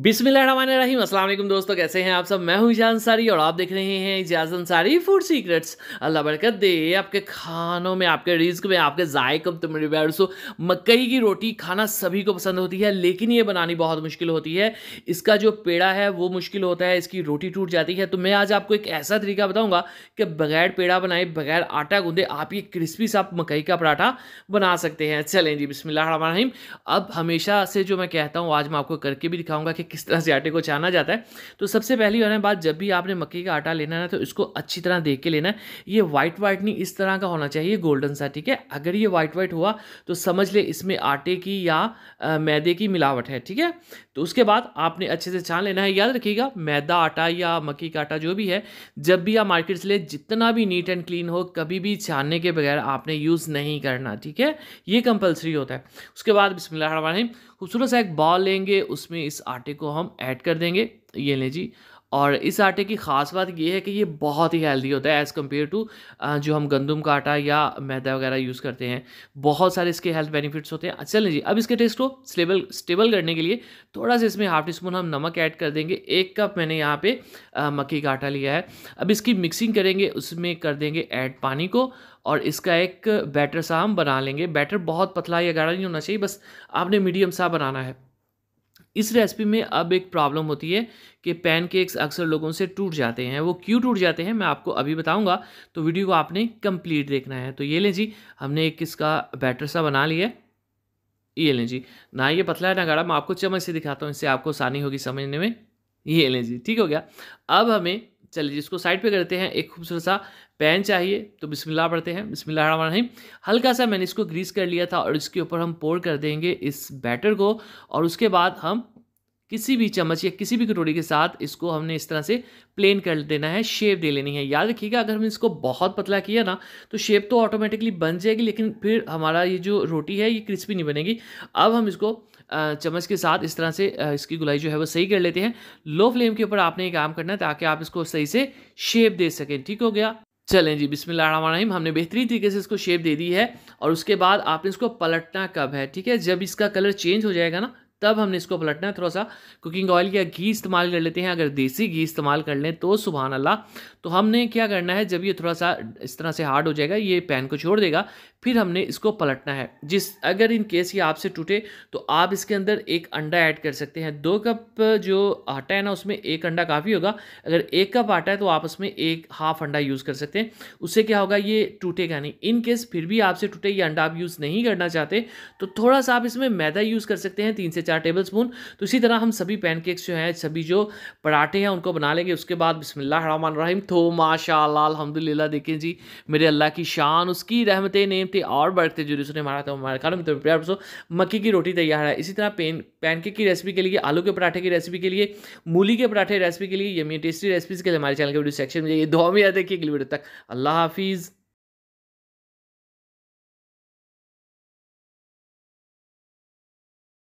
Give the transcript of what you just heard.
बिस्मिल्लाहिर्रहमानिर्रहीम अस्सलाम वालेकुम दोस्तों कैसे हैं आप सब मैं हूं इजाज अंसारी और आप देख रहे हैं इजाज अंसारी फूड सीक्रेट्स अल्लाह बरकत दे आपके खानों में आपके रिस्क में आपके जायकों तुम रिवर्सो मकई की रोटी खाना सभी को पसंद होती है लेकिन ये बनानी बहुत मुश्किल होती है इसका जो पेड़ा है वो मुश्किल होता है इसकी रोटी टूट जाती है तो मैं आज आपको एक ऐसा तरीका बताऊँगा कि बगैर पेड़ा बनाए बगैर आटा गूंदे आप ये क्रिस्पी सा मकई का पराठा बना सकते हैं चलें जी बिसमिल्लाम अब हमेशा से जो मैं कहता हूँ आज मैं आपको करके भी दिखाऊँगा कि किस तरह से आटे को छाना जाता है तो सबसे पहली वाला बात जब भी आपने मक्के का आटा लेना है तो इसको अच्छी तरह देख के लेना है ये वाइट वाइट नहीं इस तरह का होना चाहिए गोल्डन सा ठीक है अगर ये वाइट वाइट हुआ तो समझ ले इसमें आटे की या आ, मैदे की मिलावट है ठीक है तो उसके बाद आपने अच्छे से छान लेना है याद रखिएगा मैदा आटा या मक्की का आटा जो भी है जब भी आप मार्केट से ले जितना भी नीट एंड क्लीन हो कभी भी छानने के बगैर आपने यूज़ नहीं करना ठीक है ये कंपलसरी होता है उसके बाद बिस्मिल्लाह खूबसूरत सा एक बॉल लेंगे उसमें इस आटे को हम ऐड कर देंगे ये लें जी और इस आटे की ख़ास बात यह है कि ये बहुत ही हेल्दी होता है एज़ कम्पेयर टू जो हम गंदम का आटा या मैदा वगैरह यूज़ करते हैं बहुत सारे इसके हेल्थ बेनिफिट्स होते हैं चलें जी अब इसके टेस्ट को स्टेबल स्टेबल करने के लिए थोड़ा सा इसमें हाफ टी स्पून हम नमक ऐड कर देंगे एक कप मैंने यहाँ पे मक्की का आटा लिया है अब इसकी मिक्सिंग करेंगे उसमें कर देंगे ऐड पानी को और इसका एक बैटर सा हम बना लेंगे बैटर बहुत पतला या गाढ़ा नहीं होना चाहिए बस आपने मीडियम सा बनाना है इस रेसिपी में अब एक प्रॉब्लम होती है कि पैनकेक्स अक्सर लोगों से टूट जाते हैं वो क्यों टूट जाते हैं मैं आपको अभी बताऊंगा तो वीडियो को आपने कंप्लीट देखना है तो ये लें जी हमने एक इसका बैटर सा बना लिया ये लें जी ना ये पतला है ना गाढ़ा मैं आपको चम्मच से दिखाता हूँ इससे आपको आसानी होगी समझने में ये लें जी ठीक हो गया अब हमें चलिए इसको साइड पे करते हैं एक खूबसूरत सा पैन चाहिए तो बिस्मिल्लाह पढ़ते हैं बिस्मिल्लाह रहीम हल्का सा मैंने इसको ग्रीस कर लिया था और इसके ऊपर हम पोर कर देंगे इस बैटर को और उसके बाद हम किसी भी चम्मच या किसी भी कटोरी के साथ इसको हमने इस तरह से प्लेन कर देना है शेप दे लेनी है याद रखिएगा अगर हम इसको बहुत पतला किया ना तो शेप तो ऑटोमेटिकली बन जाएगी लेकिन फिर हमारा ये जो रोटी है ये क्रिस्पी नहीं बनेगी अब हम इसको चम्मच के साथ इस तरह से इसकी गुलाई जो है वो सही कर लेते हैं लो फ्लेम के ऊपर आपने ये काम करना है ताकि आप इसको सही से शेप दे सकें ठीक हो गया चलें जी बिस्मिल्लाहिर्रहमानिर्रहीम हमने बेहतरीन तरीके से इसको शेप दे दी है और उसके बाद आपने इसको पलटना कब है ठीक है जब इसका कलर चेंज हो जाएगा ना तब हमने इसको पलटना है थोड़ा सा कुकिंग ऑयल या घी इस्तेमाल कर लेते हैं अगर देसी घी इस्तेमाल कर लें तो सुबह अल्लाह तो हमने क्या करना है जब ये थोड़ा सा इस तरह से हार्ड हो जाएगा ये पैन को छोड़ देगा फिर हमने इसको पलटना है जिस अगर इन केस ये आपसे टूटे तो आप इसके अंदर एक अंडा ऐड कर सकते हैं दो कप जो आटा है ना उसमें एक अंडा काफ़ी होगा अगर एक कप आटा है तो आप उसमें एक हाफ अंडा यूज़ कर सकते हैं उससे क्या होगा ये टूटेगा नहीं इन केस फिर भी आपसे टूटे ये अंडा आप यूज़ नहीं करना चाहते तो थोड़ा सा आप इसमें मैदा यूज़ कर सकते हैं तीन से चार टेबल स्पून तो इसी तरह हम सभी पैनकेक्स जो हैं सभी जो पराठे हैं उनको बना लेंगे उसके बाद बिसमिल्लामान रहीम थो तो माशा अलहमदिल्ला देखें जी मेरे अल्लाह की शान उसकी रहमत नेम थे और बरकते जुड़ी उसने हमारा तो हमारे खाना में तो प्यार सो मक्की की रोटी तैयार है इसी तरह पेन पैनकेक की रेसिपी के लिए आलू के पराठे की रेसिपी के लिए मूली के पराठे रेसिपी के लिए यमी टेस्टी रेसिपीज़ के लिए हमारे चैनल के वीडियो सेक्शन में ये दो में याद देखिए अगली वीडियो तक अल्लाह हाफिज़